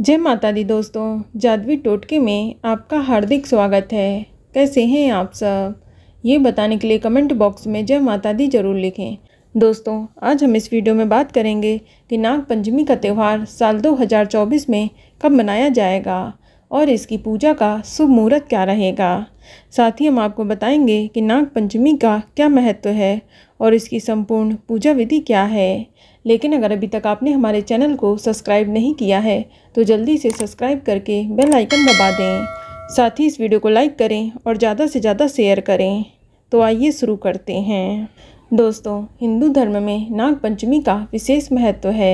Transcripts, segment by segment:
जय माता दी दोस्तों जादवी टोटके में आपका हार्दिक स्वागत है कैसे हैं आप सब ये बताने के लिए कमेंट बॉक्स में जय माता दी जरूर लिखें दोस्तों आज हम इस वीडियो में बात करेंगे कि नाग पंचमी का त्यौहार साल 2024 में कब मनाया जाएगा और इसकी पूजा का शुभ मुहूर्त क्या रहेगा साथ ही हम आपको बताएंगे कि नाग पंचमी का क्या महत्व है और इसकी संपूर्ण पूजा विधि क्या है लेकिन अगर अभी तक आपने हमारे चैनल को सब्सक्राइब नहीं किया है तो जल्दी से सब्सक्राइब करके बेल आइकन दबा दें साथ ही इस वीडियो को लाइक करें और ज़्यादा से ज़्यादा शेयर करें तो आइए शुरू करते हैं दोस्तों हिंदू धर्म में नाग पंचमी का विशेष महत्व है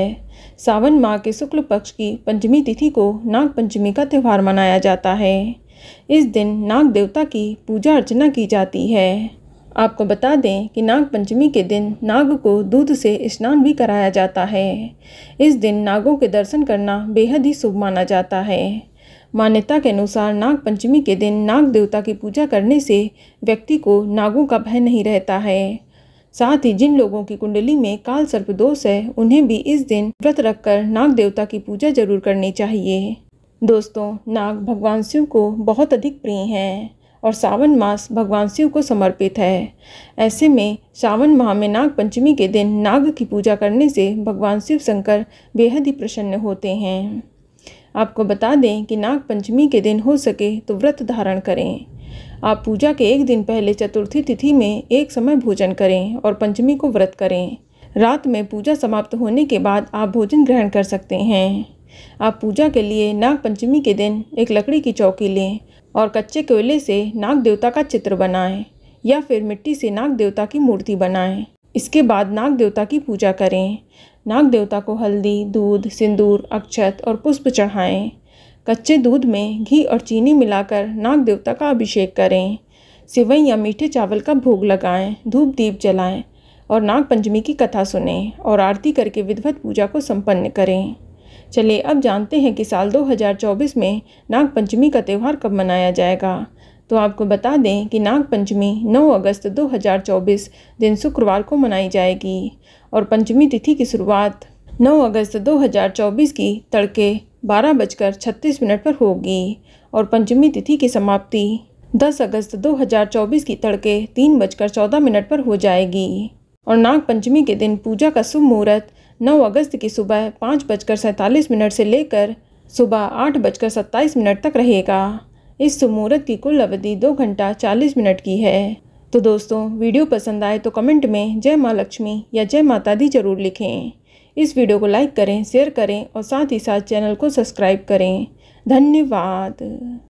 सावन माह के शुक्ल पक्ष की पंचमी तिथि को नाग पंचमी का त्यौहार मनाया जाता है इस दिन नाग देवता की पूजा अर्चना की जाती है आपको बता दें कि नाग पंचमी के दिन नाग को दूध से स्नान भी कराया जाता है इस दिन नागों के दर्शन करना बेहद ही शुभ माना जाता है मान्यता के अनुसार नाग पंचमी के दिन नाग देवता की पूजा करने से व्यक्ति को नागों का भय नहीं रहता है साथ ही जिन लोगों की कुंडली में काल सर्प दोष है उन्हें भी इस दिन व्रत रखकर नाग देवता की पूजा जरूर करनी चाहिए दोस्तों नाग भगवान शिव को बहुत अधिक प्रिय हैं और सावन मास भगवान शिव को समर्पित है ऐसे में सावन माह में नाग पंचमी के दिन नाग की पूजा करने से भगवान शिव शंकर बेहद ही प्रसन्न होते हैं आपको बता दें कि नाग पंचमी के दिन हो सके तो व्रत धारण करें आप पूजा के एक दिन पहले चतुर्थी तिथि में एक समय भोजन करें और पंचमी को व्रत करें रात में पूजा समाप्त होने के बाद आप भोजन ग्रहण कर सकते हैं आप पूजा के लिए नाग पंचमी के दिन एक लकड़ी की चौकी लें और कच्चे कोयले से नाग देवता का चित्र बनाएं या फिर मिट्टी से नाग देवता की मूर्ति बनाएं इसके बाद नाग देवता की पूजा करें नाग देवता को हल्दी दूध सिंदूर अक्षत और पुष्प चढ़ाएं कच्चे दूध में घी और चीनी मिलाकर नाग देवता का अभिषेक करें सिवई या मीठे चावल का भोग लगाएं धूप दीप जलाएं और नाग पंचमी की कथा सुनें और आरती करके विधवत पूजा को संपन्न करें चलिए अब जानते हैं कि साल 2024 में नाग पंचमी का त्यौहार कब मनाया जाएगा तो आपको बता दें कि नाग पंचमी 9 अगस्त 2024 दिन शुक्रवार को मनाई जाएगी और पंचमी तिथि की शुरुआत 9 अगस्त 2024 की तड़के बारह बजकर छत्तीस मिनट पर होगी और पंचमी तिथि की समाप्ति 10 अगस्त 2024 की तड़के तीन बजकर चौदह मिनट पर हो जाएगी और नाग पंचमी के दिन पूजा का शुभ मुहूर्त 9 अगस्त की सुबह पाँच बजकर सैंतालीस मिनट से लेकर सुबह आठ बजकर सत्ताईस मिनट तक रहेगा इस सुमूरत की कुल अवधि दो घंटा चालीस मिनट की है तो दोस्तों वीडियो पसंद आए तो कमेंट में जय माँ लक्ष्मी या जय माता दी जरूर लिखें इस वीडियो को लाइक करें शेयर करें और साथ ही साथ चैनल को सब्सक्राइब करें धन्यवाद